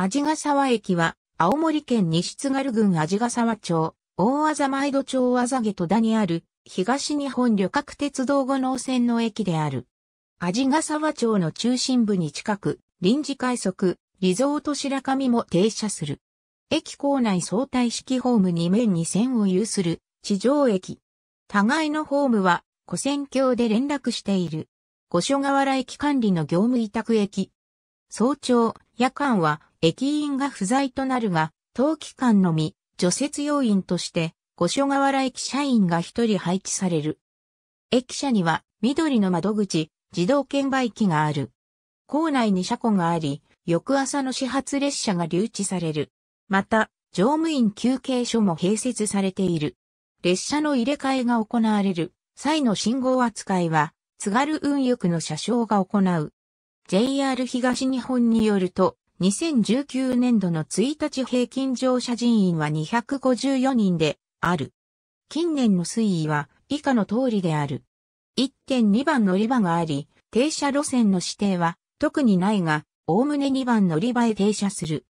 鰺ヶ沢駅は、青森県西津軽郡鰺ヶ沢町、大あざ前戸町あざげ戸田にある、東日本旅客鉄道五能線の駅である。鰺ヶ沢町の中心部に近く、臨時快速、リゾート白神も停車する。駅構内相対式ホーム2面に線を有する、地上駅。互いのホームは、古線橋で連絡している。五所川原駅管理の業務委託駅。早朝、夜間は、駅員が不在となるが、当期間のみ、除雪要員として、五所川原駅社員が一人配置される。駅舎には、緑の窓口、自動券売機がある。構内に車庫があり、翌朝の始発列車が留置される。また、乗務員休憩所も併設されている。列車の入れ替えが行われる際の信号扱いは、津軽運輸区の車掌が行う。JR 東日本によると、2019年度の1日平均乗車人員は254人である。近年の推移は以下の通りである。1.2番乗り場があり、停車路線の指定は特にないが、おおむね2番乗り場へ停車する。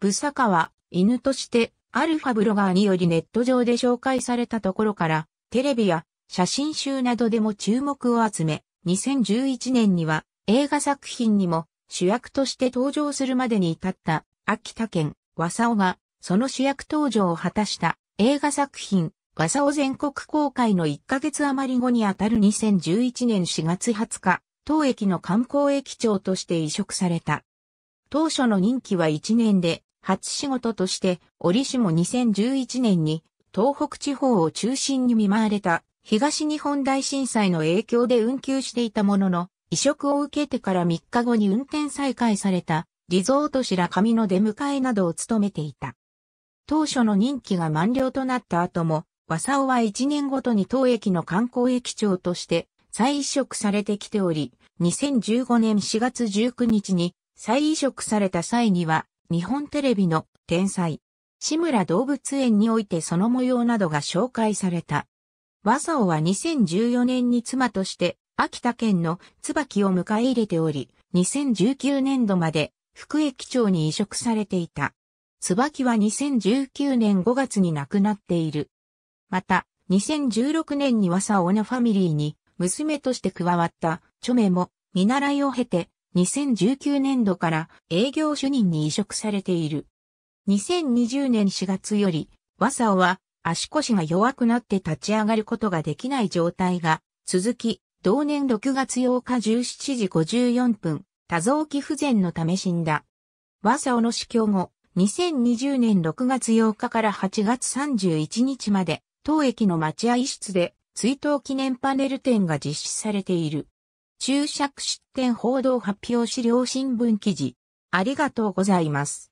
ブサカは犬としてアルファブロガーによりネット上で紹介されたところから、テレビや写真集などでも注目を集め、2011年には映画作品にも主役として登場するまでに至った秋田県和尾がその主役登場を果たした映画作品和尾全国公開の1ヶ月余り後にあたる2011年4月20日、当駅の観光駅長として移植された。当初の任期は1年で、初仕事として折しも2011年に東北地方を中心に見舞われた東日本大震災の影響で運休していたものの、移植を受けてから3日後に運転再開された、リゾート白神の出迎えなどを務めていた。当初の任期が満了となった後も、和尾は1年ごとに当駅の観光駅長として再移植されてきており、2015年4月19日に再移植された際には、日本テレビの天才、志村動物園においてその模様などが紹介された。和尾は2014年に妻として秋田県の椿を迎え入れており、2019年度まで福駅町に移植されていた。椿は2019年5月に亡くなっている。また、2016年にはサオナファミリーに娘として加わったチョメも見習いを経て2019年度から営業主任に移植されている。2020年4月より、ワサオは足腰が弱くなって立ち上がることができない状態が続き、同年6月8日17時54分、多臓器不全のため死んだ。和佐小の死去後、2020年6月8日から8月31日まで、当駅の待合室で追悼記念パネル展が実施されている。注釈出展報道発表資料新聞記事。ありがとうございます。